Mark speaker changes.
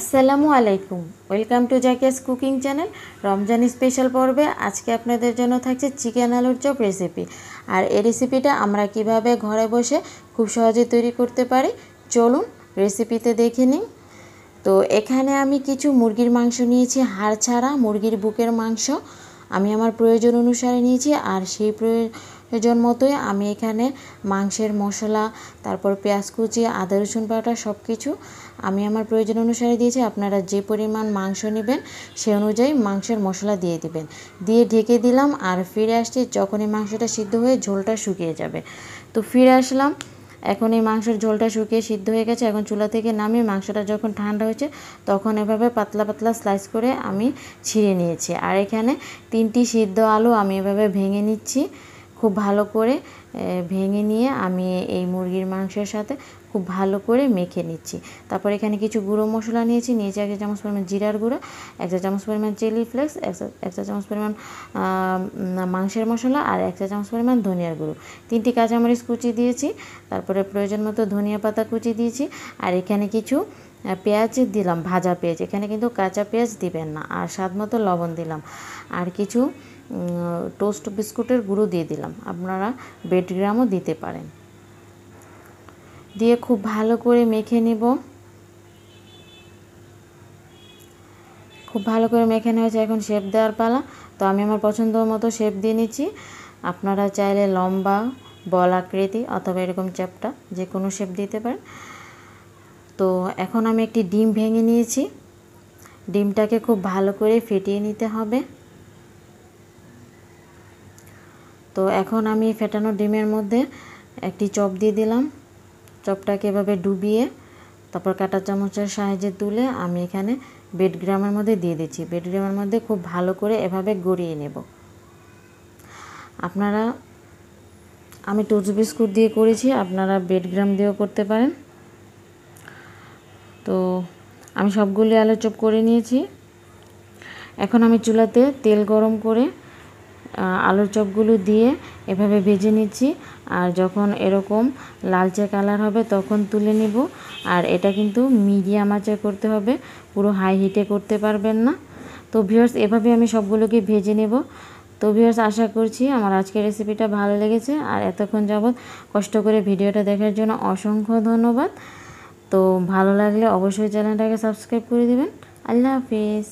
Speaker 1: আসসালামু আলাইকুম welcome to Zakia's cooking channel Ramzan special পর্বে আজকে আপনাদের জন্য থাকছে চিকেন আলুর চপ রেসিপি আর এই রেসিপিটা আমরা কিভাবে ঘরে বসে খুব সহজে তৈরি করতে পারি চলুন রেসিপিতে দেখে নিন তো এখানে আমি কিছু মুরগির মাংস নিয়েছি হাড় ছাড়া মুরগির বুকের মাংস আমি আমার প্রয়োজন অনুসারে নিয়েছি আর সেই প্রয়োজন মতোই আমি এখানে মাংসের মশলা তারপর পেঁয়াজ কুচি আদা রসুন পাউডার সব কিছু আমি আমার প্রয়োজন অনুসারে দিয়েছি আপনারা যে পরিমাণ মাংস নেবেন সে অনুযায়ী মাংসের মশলা দিয়ে দিবেন দিয়ে ঢেকে দিলাম আর ফিরে আসছি যখনই মাংসটা সিদ্ধ হয়ে ঝোলটা শুকিয়ে যাবে তো ফিরে আসলাম এখন এই মাংসের ঝোলটা শুকিয়ে সিদ্ধ হয়ে গেছে এখন চুলা থেকে নামিয়ে মাংসটা যখন ঠান্ডা হয়েছে তখন এভাবে পাতলা পাতলা স্লাইস করে আমি ছিঁড়ে নিয়েছি আর এখানে তিনটি সিদ্ধ আলু আমি এভাবে ভেঙে নিচ্ছি খুব ভালো করে ভেঙে নিয়ে আমি এই মুরগির মাংসের সাথে খুব ভালো করে মেখে নিচ্ছি তারপর এখানে কিছু গুঁড়ো মশলা নিয়েছি নিয়েছি এক চামচ পরিমাণ জিরার গুঁড়ো এক চা চামচ পরিমাণ চিলি ফ্লেক্স এক চা চামচ পরিমাণ মাংসের মশলা আর এক চা চামচ পরিমাণ ধনিয়ার গুঁড়ো তিনটি কাঁচামরিচ কুচি দিয়েছি তারপরে প্রয়োজন মতো ধনিয়া পাতা কুচি দিয়েছি আর এখানে কিছু পেঁয়াজ দিলাম ভাজা পেঁয়াজ এখানে কিন্তু কাঁচা পেঁয়াজ দিবেন না আর স্বাদ মতো লবণ দিলাম আর কিছু টোস্ট বিস্কুটের গুঁড়ো দিয়ে দিলাম আপনারা বেড গ্রামও দিতে পারেন দিয়ে খুব ভালো করে মেখে নিব খুব ভালো করে মেখে নেওয়া হয়েছে এখন শেপ দেওয়ার পালা তো আমি আমার পছন্দ মতো শেপ দিয়ে নিচ্ছি আপনারা চাইলে লম্বা বল আকৃতি অথবা এরকম চ্যাপটা যে কোনো শেপ দিতে পারেন তো এখন আমি একটি ডিম ভেঙে নিয়েছি ডিমটাকে খুব ভালো করে ফেটিয়ে নিতে হবে তো এখন আমি ফেটানো ডিমের মধ্যে একটি চপ দিয়ে দিলাম চপটাকে এভাবে ডুবিয়ে তারপর কাটা চামচের সাহায্যে তুলে আমি এখানে বেড গ্রামের মধ্যে দিয়ে দিচ্ছি বেড গ্রামের মধ্যে খুব ভালো করে এভাবে গড়িয়ে নেব আপনারা আমি টুচ বিস্কুট দিয়ে করেছি আপনারা বেড গ্রাম দিয়েও করতে পারেন তো আমি সবগুলি আলোচপ করে নিয়েছি এখন আমি চুলাতে তেল গরম করে আলুর চপগুলো দিয়ে এভাবে ভেজে নিচ্ছি আর যখন এরকম লালচে কালার হবে তখন তুলে নিব আর এটা কিন্তু মিডিয়াম আঁচে করতে হবে পুরো হাই হিটে করতে পারবেন না তো ভিউয়ার্স এভাবে আমি সবগুলোকে ভেজে নেব তো ভিউয়ার্স আশা করছি আমার আজকের রেসিপিটা ভালো লেগেছে আর এতক্ষণ যাবৎ কষ্ট করে ভিডিওটা দেখার জন্য অসংখ্য ধন্যবাদ তো ভালো লাগলে অবশ্যই চ্যানেলটাকে সাবস্ক্রাইব করে দেবেন আল্লাহ হাফিজ